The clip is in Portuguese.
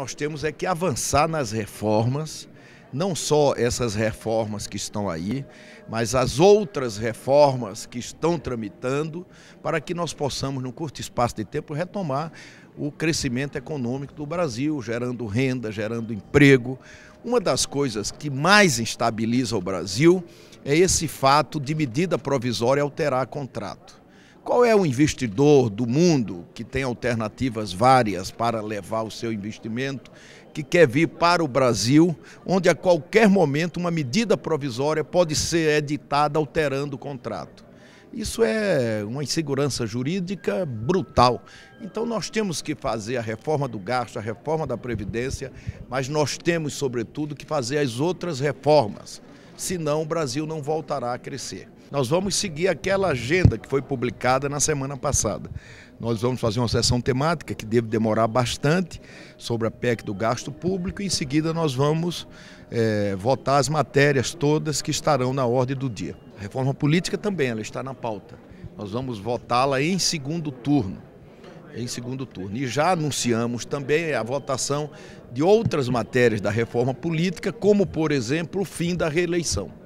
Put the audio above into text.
Nós temos é que avançar nas reformas, não só essas reformas que estão aí, mas as outras reformas que estão tramitando, para que nós possamos, num curto espaço de tempo, retomar o crescimento econômico do Brasil, gerando renda, gerando emprego. Uma das coisas que mais instabiliza o Brasil é esse fato de medida provisória alterar contrato. Qual é o investidor do mundo que tem alternativas várias para levar o seu investimento, que quer vir para o Brasil, onde a qualquer momento uma medida provisória pode ser editada alterando o contrato? Isso é uma insegurança jurídica brutal. Então nós temos que fazer a reforma do gasto, a reforma da previdência, mas nós temos sobretudo que fazer as outras reformas senão o Brasil não voltará a crescer. Nós vamos seguir aquela agenda que foi publicada na semana passada. Nós vamos fazer uma sessão temática que deve demorar bastante sobre a PEC do gasto público e em seguida nós vamos é, votar as matérias todas que estarão na ordem do dia. A reforma política também, ela está na pauta. Nós vamos votá-la em segundo turno em segundo turno. E já anunciamos também a votação de outras matérias da reforma política, como, por exemplo, o fim da reeleição.